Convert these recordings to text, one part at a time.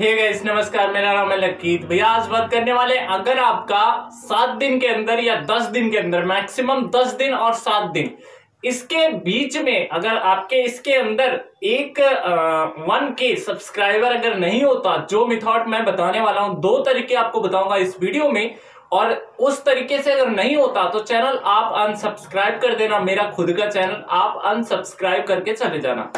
हे नमस्कार मेरा नाम है लकीत भैया आज बात करने वाले अगर आपका सात दिन के अंदर या दस दिन के अंदर मैक्सिमम दस दिन और सात दिन इसके बीच में अगर आपके इसके अंदर एक वन के सब्सक्राइबर अगर नहीं होता जो मिथॉट मैं बताने वाला हूं दो तरीके आपको बताऊंगा इस वीडियो में और उस तरीके से अगर नहीं होता तो चैनल आप अनसब्सक्राइब कर देना मेरा खुद का चैनल आप अनसब्सक्राइब करके चले जाना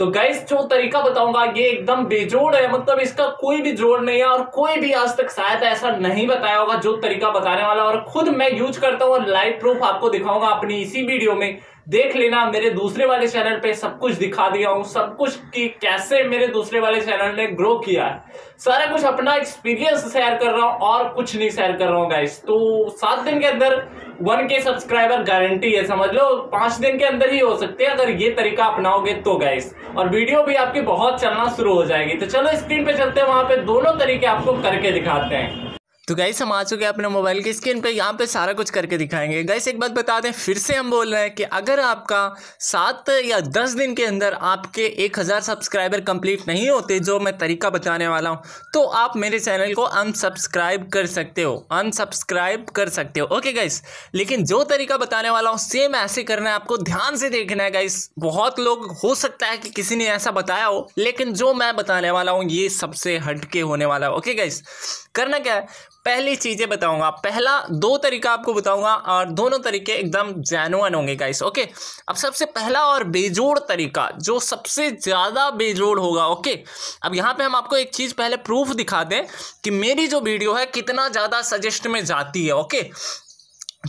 तो गैस जो तरीका बताऊंगा ये एकदम बेजोड़ है मतलब इसका कोई भी जोड़ नहीं है और कोई भी आज तक शायद ऐसा नहीं बताया होगा जो तरीका बताने वाला और खुद मैं यूज करता हूँ और लाइव प्रूफ आपको दिखाऊंगा अपनी इसी वीडियो में देख लेना मेरे दूसरे वाले चैनल पे सब कुछ दिखा दिया हूँ सब कुछ कि कैसे मेरे दूसरे वाले चैनल ने ग्रो किया है सारा कुछ अपना एक्सपीरियंस शेयर कर रहा हूँ और कुछ नहीं शेयर कर रहा हूँ गाइस तो सात दिन के अंदर वन के सब्सक्राइबर गारंटी है समझ लो पांच दिन के अंदर ही हो सकते हैं अगर ये तरीका अपनाओगे तो गाइस और वीडियो भी आपकी बहुत चलना शुरू हो जाएगी तो चलो स्क्रीन पे चलते हैं वहां पे दोनों तरीके आपको करके दिखाते हैं तो गैस हम आ चुके हैं अपने मोबाइल की स्क्रीन पे यहाँ पे सारा कुछ करके दिखाएंगे गैस एक बात बता दें फिर से हम बोल रहे हैं कि अगर आपका सात या दस दिन के अंदर आपके एक हज़ार सब्सक्राइबर कंप्लीट नहीं होते जो मैं तरीका बताने वाला हूँ तो आप मेरे चैनल को अनसब्सक्राइब कर सकते हो अनसब्सक्राइब कर सकते हो ओके गाइस लेकिन जो तरीका बताने वाला हूँ सेम ऐसे करना है आपको ध्यान से देखना है गाइस बहुत लोग हो सकता है कि किसी ने ऐसा बताया हो लेकिन जो मैं बताने वाला हूँ ये सबसे हटके होने वाला है ओके गाइस करना क्या है पहली चीज़ें बताऊंगा पहला दो तरीका आपको बताऊंगा और दोनों तरीके एकदम जैनुअन होंगे गाइस ओके अब सबसे पहला और बेजोड़ तरीका जो सबसे ज़्यादा बेजोड़ होगा ओके अब यहाँ पे हम आपको एक चीज़ पहले प्रूफ दिखा दें कि मेरी जो वीडियो है कितना ज़्यादा सजेस्ट में जाती है ओके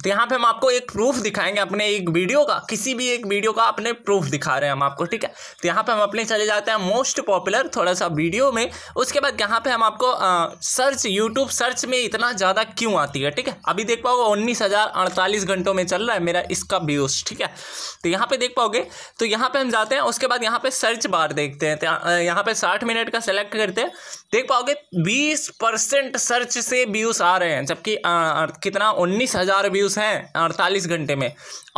तो यहाँ पे हम आपको एक प्रूफ दिखाएंगे अपने एक वीडियो का किसी भी एक वीडियो का अपने प्रूफ दिखा रहे हैं हम आपको ठीक है तो यहाँ पे हम अपने चले जाते हैं मोस्ट पॉपुलर थोड़ा सा वीडियो में उसके बाद यहाँ पे हम आपको आ, सर्च यूट्यूब सर्च में इतना ज़्यादा क्यों आती है ठीक है अभी देख पाओगे उन्नीस हज़ार अड़तालीस घंटों में चल रहा है मेरा इसका व्यूज़ ठीक है तो यहाँ पर देख पाओगे तो यहाँ पर हम जाते हैं उसके बाद यहाँ पर सर्च बार देखते हैं तो, यहाँ पर साठ मिनट का सेलेक्ट करते हैं देख पाओगे बीस सर्च से व्यूज़ आ रहे हैं जबकि कितना उन्नीस हज़ार व्यूज़ हैं अड़तालीस घंटे में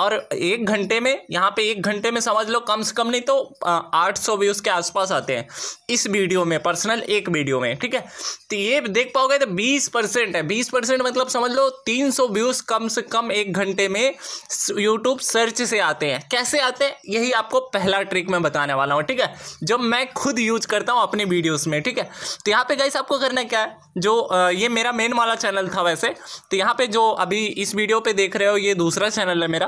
और एक घंटे में यहाँ पे एक घंटे में समझ लो कम से कम नहीं तो आठ सौ व्यूज़ के आसपास आते हैं इस वीडियो में पर्सनल एक वीडियो में ठीक है तो ये देख पाओगे तो बीस परसेंट है बीस परसेंट मतलब समझ लो तीन सौ व्यूज़ कम से कम एक घंटे में यूट्यूब सर्च से आते हैं कैसे आते हैं यही आपको पहला ट्रिक मैं बताने वाला हूँ ठीक है जब मैं खुद यूज करता हूँ अपने वीडियोज़ में ठीक है तो यहाँ पर गाइस आपको करना क्या है जो ये मेरा मेन वाला चैनल था वैसे तो यहाँ पर जो अभी इस वीडियो वीडियो पे देख रहे हो ये दूसरा चैनल है मेरा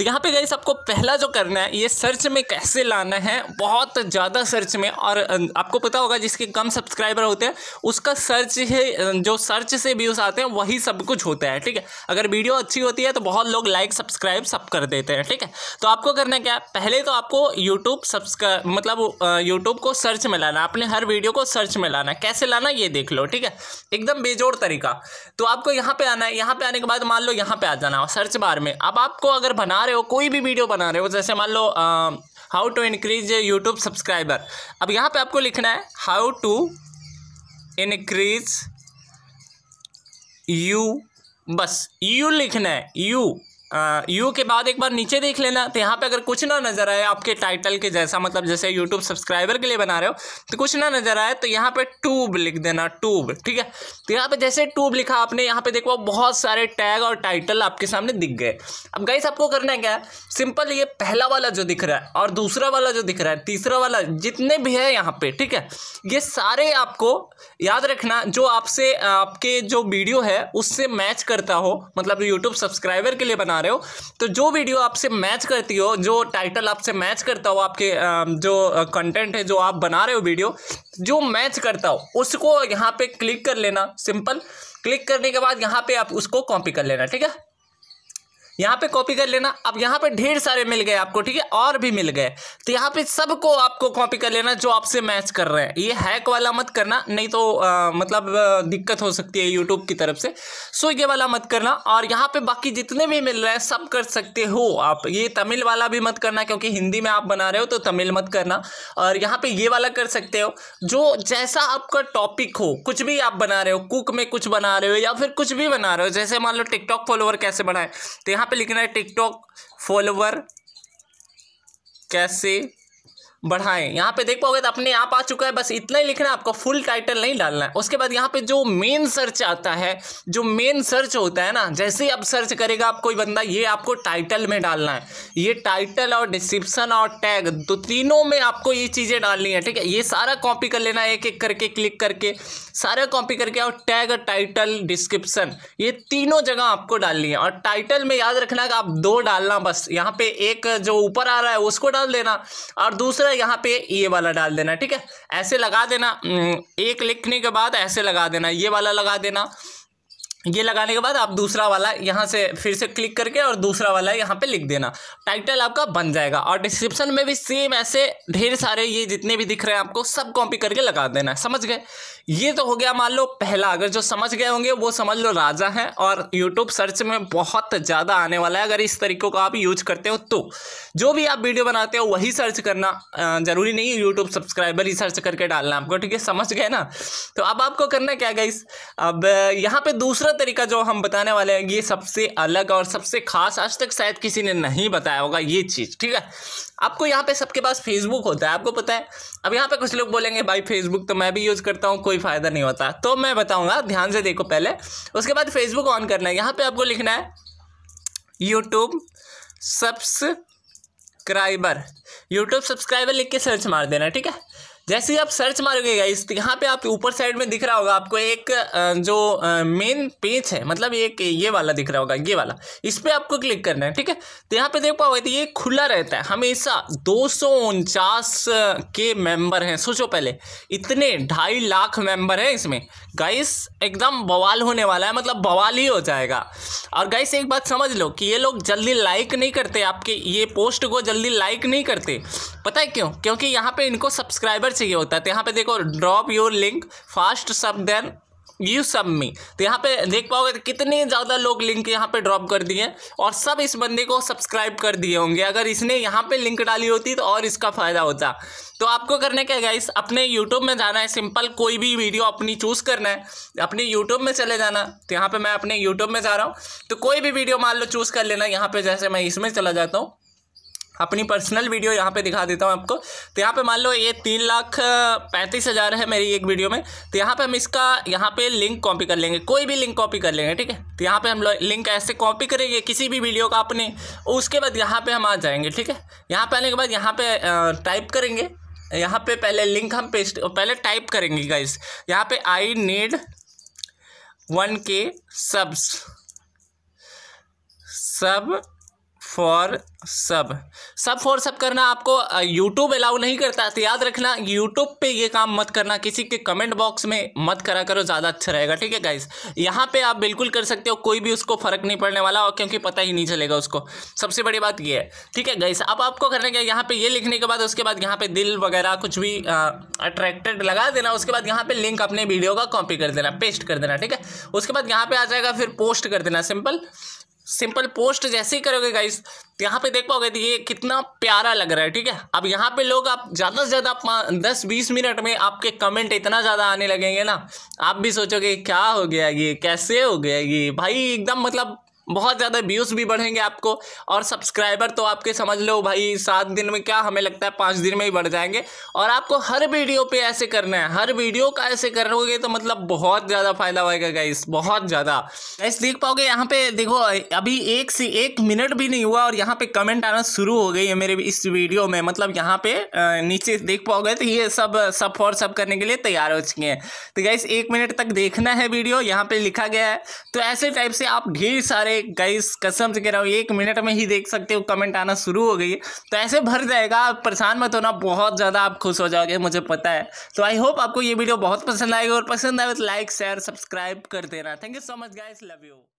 तो यहाँ पे गई आपको पहला जो करना है ये सर्च में कैसे लाना है बहुत ज़्यादा सर्च में और आपको पता होगा जिसके कम सब्सक्राइबर होते हैं उसका सर्च है जो सर्च से व्यूज़ आते हैं वही सब कुछ होता है ठीक है अगर वीडियो अच्छी होती है तो बहुत लोग लाइक सब्सक्राइब सब कर देते हैं ठीक है तो आपको करना क्या पहले तो आपको यूट्यूब सब्सक्राइब मतलब यूट्यूब को सर्च में लाना अपने हर वीडियो को सर्च में लाना कैसे लाना ये देख लो ठीक है एकदम बेजोड़ तरीका तो आपको यहाँ पर आना है यहाँ पर आने के बाद मान लो यहाँ पर आ जाना सर्च बार में अब आपको अगर बना रहे हो कोई भी वीडियो बना रहे हो जैसे मान लो how to increase YouTube subscriber अब यहाँ पे आपको लिखना है हाउ टू इनक्रीज यू बस यू लिखना है यू यू के बाद एक बार नीचे देख लेना तो यहाँ पे अगर कुछ ना नज़र आए आपके टाइटल के जैसा मतलब जैसे यूट्यूब सब्सक्राइबर के लिए बना रहे हो तो कुछ ना नज़र आए तो यहाँ पे ट्यूब लिख देना ट्यूब ठीक है तो यहाँ पे जैसे ट्यूब लिखा आपने यहाँ पे देखो बहुत सारे टैग और टाइटल आपके सामने दिख गए अब गाइस आपको करना है क्या है सिंपल ये पहला वाला जो दिख रहा है और दूसरा वाला जो दिख रहा है तीसरा वाला जितने भी है यहाँ पे ठीक है ये सारे आपको याद रखना जो आपसे आपके जो वीडियो है उससे मैच करता हो मतलब यूट्यूब सब्सक्राइबर के लिए बना बना रहे हो तो जो वीडियो आपसे मैच करती हो जो टाइटल आपसे मैच करता हो आपके जो कंटेंट है जो आप बना रहे हो वीडियो जो मैच करता हो उसको यहाँ पे क्लिक कर लेना सिंपल क्लिक करने के बाद यहाँ पे आप उसको कॉपी कर लेना ठीक है यहाँ पे कॉपी कर लेना अब यहाँ पे ढेर सारे मिल गए आपको ठीक है और भी मिल गए तो यहाँ पे सबको आपको कॉपी कर लेना जो आपसे मैच कर रहे हैं ये हैक वाला मत करना नहीं तो आ, मतलब दिक्कत हो सकती है यूट्यूब की तरफ से सो ये वाला मत करना और यहाँ पे बाकी जितने भी मिल रहे हैं सब कर सकते हो आप ये तमिल वाला भी मत करना क्योंकि हिंदी में आप बना रहे हो तो तमिल मत करना और यहाँ पे ये वाला कर सकते हो जो जैसा आपका टॉपिक हो कुछ भी आप बना रहे हो कुक में कुछ बना रहे हो या फिर कुछ भी बना रहे हो जैसे मान लो टिकटॉक फॉलोअर कैसे बनाए तो यहाँ पे लिखना है टिकटॉक फॉलोवर कैसे बढ़ाएं यहाँ पे देख पाओगे तो अपने आप आ चुका है बस इतना ही लिखना है आपको फुल टाइटल नहीं डालना है उसके बाद यहाँ पे जो मेन सर्च आता है जो मेन सर्च होता है ना जैसे ही आप सर्च करेगा आप कोई बंदा ये आपको टाइटल में डालना है ये टाइटल और डिस्क्रिप्सन और टैग दो तीनों में आपको ये चीज़ें डालनी है ठीक है ये सारा कॉपी कर लेना है एक एक करके क्लिक करके सारा कॉपी करके और टैग टाइटल डिस्क्रिप्सन ये तीनों जगह आपको डालनी है और टाइटल में याद रखना कि आप दो डालना बस यहाँ पे एक जो ऊपर आ रहा है उसको डाल देना और दूसरा है यहाँ पे ये वाला डाल देना ठीक है ऐसे लगा देना हम्म, एक लिखने के बाद ऐसे लगा देना ये वाला लगा देना ये लगाने के बाद आप दूसरा वाला यहाँ से फिर से क्लिक करके और दूसरा वाला यहाँ पे लिख देना टाइटल आपका बन जाएगा और डिस्क्रिप्शन में भी सेम ऐसे ढेर सारे ये जितने भी दिख रहे हैं आपको सब कॉपी करके लगा देना समझ गए ये तो हो गया मान लो पहला अगर जो समझ गए होंगे वो समझ लो राजा हैं और यूट्यूब सर्च में बहुत ज़्यादा आने वाला है अगर इस तरीकों का आप यूज करते हो तो जो भी आप वीडियो बनाते हो वही सर्च करना ज़रूरी नहीं है यूट्यूब सब्सक्राइबर ही सर्च करके डालना आपको ठीक है समझ गए ना तो अब आपको करना क्या गई अब यहाँ पे दूसरा तरीका जो हम बताने वाले हैं ये सबसे अलग और सबसे खास आज तक शायद किसी ने नहीं बताया होगा ये चीज़ ठीक है आपको यहाँ पर सबके पास फेसबुक होता है आपको पता है अब यहाँ पर कुछ लोग बोलेंगे भाई फेसबुक तो मैं भी यूज़ करता हूँ कोई फ़ायदा नहीं होता तो मैं बताऊँगा ध्यान से देखो पहले उसके बाद फेसबुक ऑन करना है यहाँ पर आपको लिखना है यूट्यूब सब्सक्राइबर यूट्यूब सब्सक्राइबर लिख के सर्च मार देना ठीक है जैसे ही आप सर्च मारोगे गाइस तो यहाँ पे आप ऊपर साइड में दिख रहा होगा आपको एक जो मेन पेज है मतलब एक ये वाला दिख रहा होगा ये वाला इस पर आपको क्लिक करना है ठीक है तो यहाँ पे देख पाओगे तो ये खुला रहता है हमेशा दो के मेंबर हैं सोचो पहले इतने ढाई लाख मेंबर हैं इसमें गाइस एकदम बवाल होने वाला है मतलब बवाल ही हो जाएगा और गाइस एक बात समझ लो कि ये लोग जल्दी लाइक नहीं करते आपके ये पोस्ट को जल्दी लाइक नहीं करते पता है क्यों क्योंकि यहाँ पर इनको सब्सक्राइबर यूजर चाहिए होता है तो यहाँ पे देखो drop your link fast sub then you sub me तो यहाँ पे देख पाओगे तो कितने ज़्यादा लोग लिंक यहाँ पे ड्रॉप कर दिए और सब इस बंदे को सब्सक्राइब कर दिए होंगे अगर इसने यहाँ पे लिंक डाली होती तो और इसका फ़ायदा होता तो आपको करने क्या गाइस अपने यूट्यूब में जाना है सिंपल कोई भी वीडियो अपनी चूज़ करना है अपने यूट्यूब में चले जाना तो यहाँ पर मैं अपने यूट्यूब में जा रहा हूँ तो कोई भी वीडियो मान लो चूज़ कर लेना यहाँ पर जैसे मैं इसमें चला जाता हूँ अपनी पर्सनल वीडियो यहाँ पे दिखा देता हूँ आपको तो यहाँ पे मान लो ये तीन लाख पैंतीस हज़ार है मेरी एक वीडियो में तो यहाँ पे हम इसका यहाँ पे लिंक कॉपी कर लेंगे कोई भी लिंक कॉपी कर लेंगे ठीक है तो यहाँ पे हम लिंक ऐसे कॉपी करेंगे किसी भी वीडियो का अपने उसके बाद यहाँ पर हम आ जाएंगे ठीक है यहाँ पर आने के बाद यहाँ पर टाइप करेंगे यहाँ पे पहले लिंक हम पेस्ट पहले टाइप करेंगे गाइस यहाँ पे I need one K subs sub for sub sub for सब करना आपको यूट्यूब अलाउ नहीं करता तो याद रखना यूट्यूब पे ये काम मत करना किसी के कमेंट बॉक्स में मत करा करो ज़्यादा अच्छा रहेगा ठीक है गाइस यहाँ पे आप बिल्कुल कर सकते हो कोई भी उसको फ़र्क नहीं पड़ने वाला और क्योंकि पता ही नहीं चलेगा उसको सबसे बड़ी बात ये है ठीक है गाइस अब आपको करने का यहाँ पे ये लिखने के बाद उसके बाद यहाँ पे दिल वगैरह कुछ भी अट्रैक्टेड लगा देना उसके बाद यहाँ पे लिंक अपने वीडियो का कॉपी कर देना पेस्ट कर देना ठीक है उसके बाद यहाँ पे आ जाएगा फिर पोस्ट कर देना सिंपल सिंपल पोस्ट जैसे ही करोगे गाइस यहाँ पे देख पाओगे ये कितना प्यारा लग रहा है ठीक है अब यहाँ पे लोग आप ज़्यादा से ज़्यादा दस बीस मिनट में आपके कमेंट इतना ज़्यादा आने लगेंगे ना आप भी सोचोगे क्या हो गया ये कैसे हो गया ये भाई एकदम मतलब बहुत ज़्यादा व्यूज़ भी बढ़ेंगे आपको और सब्सक्राइबर तो आपके समझ लो भाई सात दिन में क्या हमें लगता है पाँच दिन में ही बढ़ जाएंगे और आपको हर वीडियो पे ऐसे करना है हर वीडियो का ऐसे करोगे तो मतलब बहुत ज़्यादा फायदा होएगा गाइस बहुत ज़्यादा गाइस देख पाओगे यहाँ पे देखो अभी एक से एक मिनट भी नहीं हुआ और यहाँ पर कमेंट आना शुरू हो गई है मेरे इस वीडियो में मतलब यहाँ पे नीचे देख पाओगे तो ये सब सब फॉर सब करने के लिए तैयार हो चुके हैं तो गाइस एक मिनट तक देखना है वीडियो यहाँ पर लिखा गया है तो ऐसे टाइप से आप ढेर सारे अरे गाइस कसम से कह रहा हूँ एक मिनट में ही देख सकते हो कमेंट आना शुरू हो गई है तो ऐसे भर जाएगा आप परेशान मत होना बहुत ज़्यादा आप खुश हो जाओगे मुझे पता है तो आई होप आपको ये वीडियो बहुत पसंद आएगी और पसंद आए तो लाइक शेयर सब्सक्राइब कर देना thank you so much guys love you